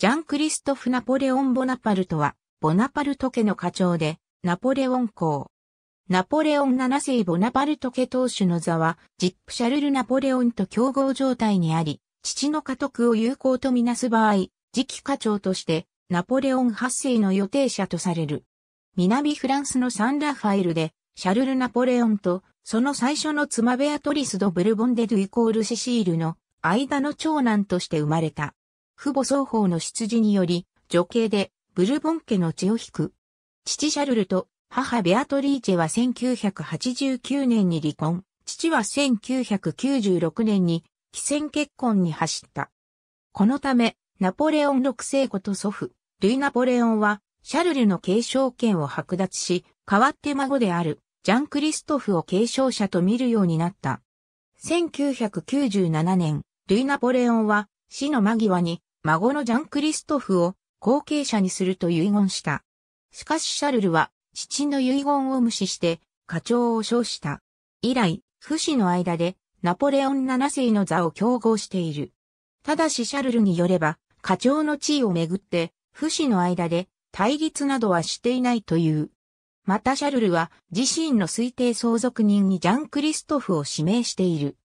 ジャン・クリストフ・ナポレオン・ボナパルトは、ボナパルト家の課長で、ナポレオン公。ナポレオン7世ボナパルト家当主の座は、ジップ・シャルル・ナポレオンと競合状態にあり、父の家督を有効とみなす場合、次期課長として、ナポレオン8世の予定者とされる。南フランスのサン・ラファエルで、シャルル・ナポレオンと、その最初の妻ベアトリス・ド・ブルボンデ・ドゥ・イコール・シシールの間の長男として生まれた。父母双方の出自により、女系でブルボン家の血を引く。父シャルルと母ベアトリーチェは1989年に離婚、父は1996年に非戦結婚に走った。このため、ナポレオン6世子と祖父、ルイ・ナポレオンは、シャルルの継承権を剥奪し、代わって孫である、ジャン・クリストフを継承者と見るようになった。1997年、ルイ・ナポレオンは、死の間際に、孫のジャン・クリストフを後継者にすると遺言した。しかしシャルルは父の遺言を無視して課長を称した。以来、不死の間でナポレオン7世の座を競合している。ただしシャルルによれば、課長の地位をめぐって、不死の間で対立などはしていないという。またシャルルは自身の推定相続人にジャン・クリストフを指名している。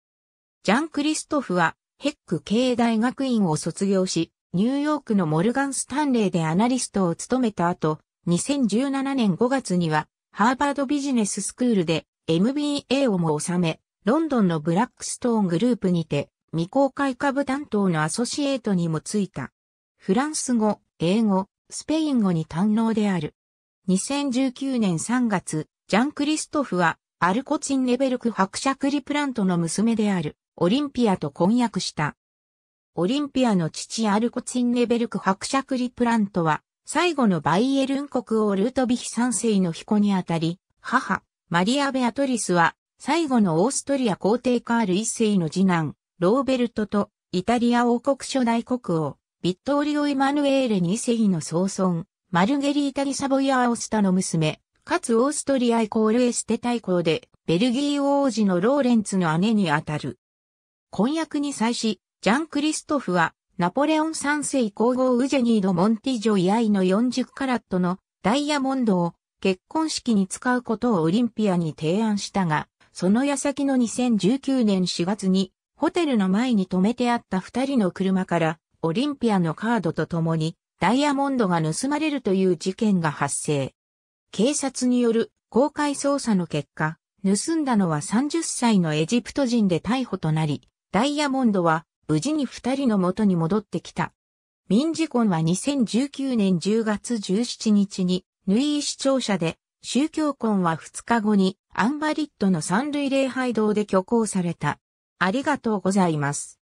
ジャン・クリストフはヘック経営大学院を卒業し、ニューヨークのモルガン・スタンレーでアナリストを務めた後、2017年5月には、ハーバードビジネススクールで MBA をも収め、ロンドンのブラックストーングループにて、未公開株担当のアソシエートにもついた。フランス語、英語、スペイン語に堪能である。2019年3月、ジャン・クリストフは、アルコチン・レベルク伯爵リプラントの娘である、オリンピアと婚約した。オリンピアの父アルコツィンネベルク伯爵リプラントは、最後のバイエルン国王ルートビヒ三世の彦にあたり、母、マリア・ベアトリスは、最後のオーストリア皇帝カール一世の次男、ローベルトと、イタリア王国初代国王、ビットーリオ・イマヌエーレ二世の総孫、マルゲリータ・リサボイア・アオスタの娘、かつオーストリアイコールエステ大公で、ベルギー王子のローレンツの姉にあたる。婚約に際し、ジャン・クリストフは、ナポレオン三世皇后ウジェニード・モンティジョイアイの40カラットのダイヤモンドを結婚式に使うことをオリンピアに提案したが、その矢先の2019年4月に、ホテルの前に止めてあった二人の車から、オリンピアのカードと共に、ダイヤモンドが盗まれるという事件が発生。警察による公開捜査の結果、盗んだのは30歳のエジプト人で逮捕となり、ダイヤモンドは無事に二人の元に戻ってきた。民事婚は2019年10月17日に、ヌイー市庁舎で、宗教婚は2日後に、アンバリットの三類礼拝堂で挙行された。ありがとうございます。